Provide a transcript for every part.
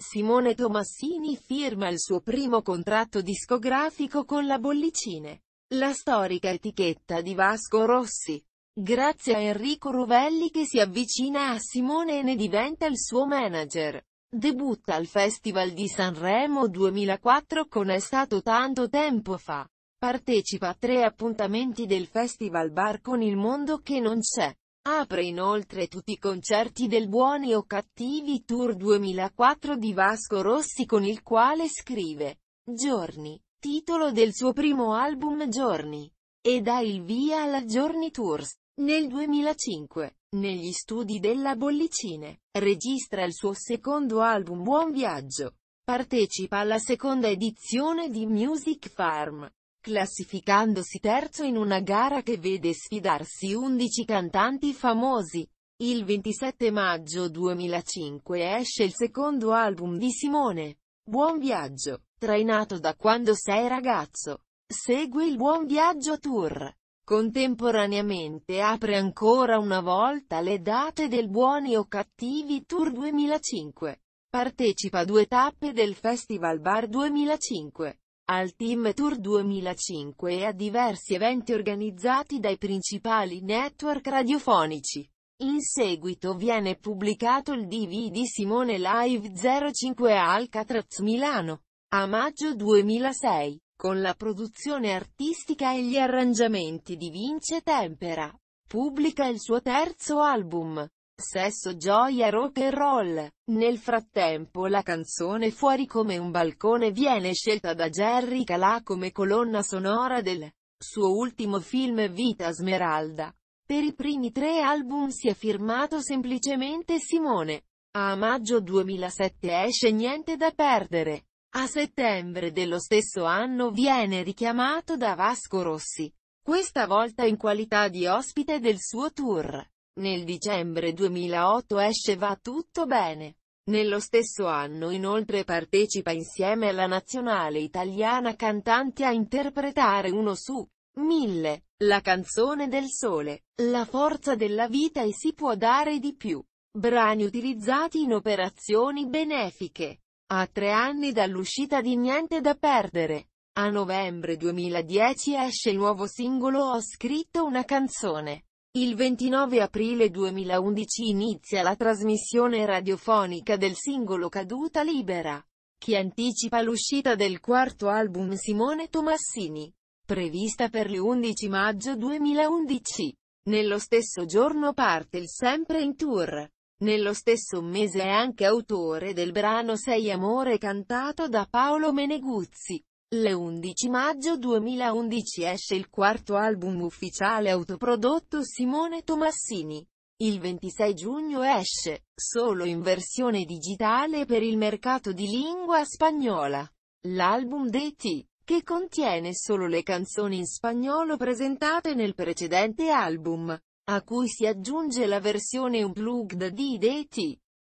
Simone Tomassini firma il suo primo contratto discografico con la Bollicine, la storica etichetta di Vasco Rossi. Grazie a Enrico Rovelli che si avvicina a Simone e ne diventa il suo manager. Debutta al Festival di Sanremo 2004 con È stato tanto tempo fa. Partecipa a tre appuntamenti del Festival Bar con il mondo che non c'è. Apre inoltre tutti i concerti del Buoni o Cattivi Tour 2004 di Vasco Rossi con il quale scrive Giorni, titolo del suo primo album Giorni, e dà il via alla Giorni Tours. Nel 2005, negli studi della Bollicine, registra il suo secondo album Buon Viaggio. Partecipa alla seconda edizione di Music Farm, classificandosi terzo in una gara che vede sfidarsi 11 cantanti famosi. Il 27 maggio 2005 esce il secondo album di Simone. Buon viaggio, trainato da quando sei ragazzo. Segue il Buon Viaggio Tour. Contemporaneamente apre ancora una volta le date del Buoni o Cattivi Tour 2005. Partecipa a due tappe del Festival Bar 2005 al Team Tour 2005 e a diversi eventi organizzati dai principali network radiofonici. In seguito viene pubblicato il DVD Simone Live 05 Alcatraz Milano, a maggio 2006, con la produzione artistica e gli arrangiamenti di Vince Tempera. Pubblica il suo terzo album, Sesso gioia rock and roll. Nel frattempo la canzone Fuori come un balcone viene scelta da Jerry Calà come colonna sonora del suo ultimo film Vita Smeralda. Per i primi tre album si è firmato semplicemente Simone. A maggio 2007 esce Niente da perdere. A settembre dello stesso anno viene richiamato da Vasco Rossi, questa volta in qualità di ospite del suo tour. Nel dicembre 2008 esce Va tutto bene. Nello stesso anno inoltre partecipa insieme alla nazionale italiana cantante a interpretare uno su mille, la canzone del sole, la forza della vita e si può dare di più. Brani utilizzati in operazioni benefiche. A tre anni dall'uscita di Niente da perdere. A novembre 2010 esce il nuovo singolo Ho scritto una canzone. Il 29 aprile 2011 inizia la trasmissione radiofonica del singolo Caduta Libera, che anticipa l'uscita del quarto album Simone Tomassini, prevista per l'11 maggio 2011. Nello stesso giorno parte il Sempre in Tour. Nello stesso mese è anche autore del brano Sei Amore cantato da Paolo Meneguzzi. Le 11 maggio 2011 esce il quarto album ufficiale autoprodotto Simone Tomassini. Il 26 giugno esce, solo in versione digitale per il mercato di lingua spagnola, l'album dei che contiene solo le canzoni in spagnolo presentate nel precedente album, a cui si aggiunge la versione unplugged di dei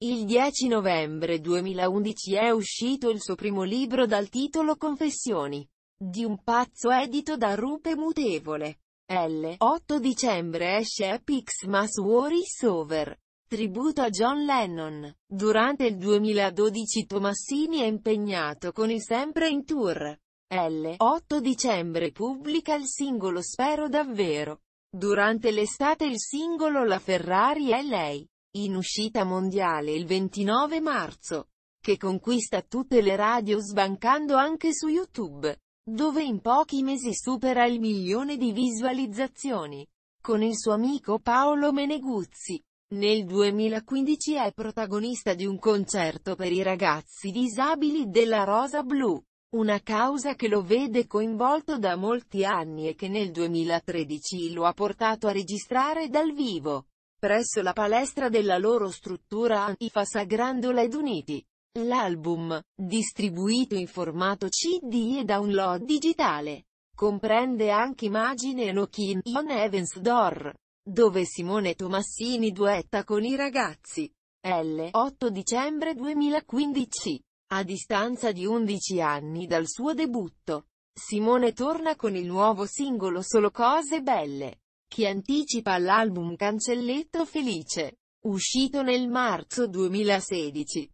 il 10 novembre 2011 è uscito il suo primo libro dal titolo Confessioni di un pazzo edito da Rupe Mutevole. L. 8 dicembre esce Epic Smash War is Over. Tributo a John Lennon. Durante il 2012 Tomassini è impegnato con il Sempre in Tour. L. 8 dicembre pubblica il singolo Spero davvero. Durante l'estate il singolo La Ferrari è lei in uscita mondiale il 29 marzo, che conquista tutte le radio sbancando anche su YouTube, dove in pochi mesi supera il milione di visualizzazioni, con il suo amico Paolo Meneguzzi. Nel 2015 è protagonista di un concerto per i ragazzi disabili della Rosa Blu, una causa che lo vede coinvolto da molti anni e che nel 2013 lo ha portato a registrare dal vivo presso la palestra della loro struttura a IFAS a ed Uniti. L'album, distribuito in formato CD e download digitale, comprende anche immagine e Nokin on Evans Door, dove Simone Tomassini duetta con i ragazzi. L. 8 dicembre 2015. A distanza di 11 anni dal suo debutto, Simone torna con il nuovo singolo Solo Cose Belle. Chi anticipa l'album Cancelletto Felice, uscito nel marzo 2016.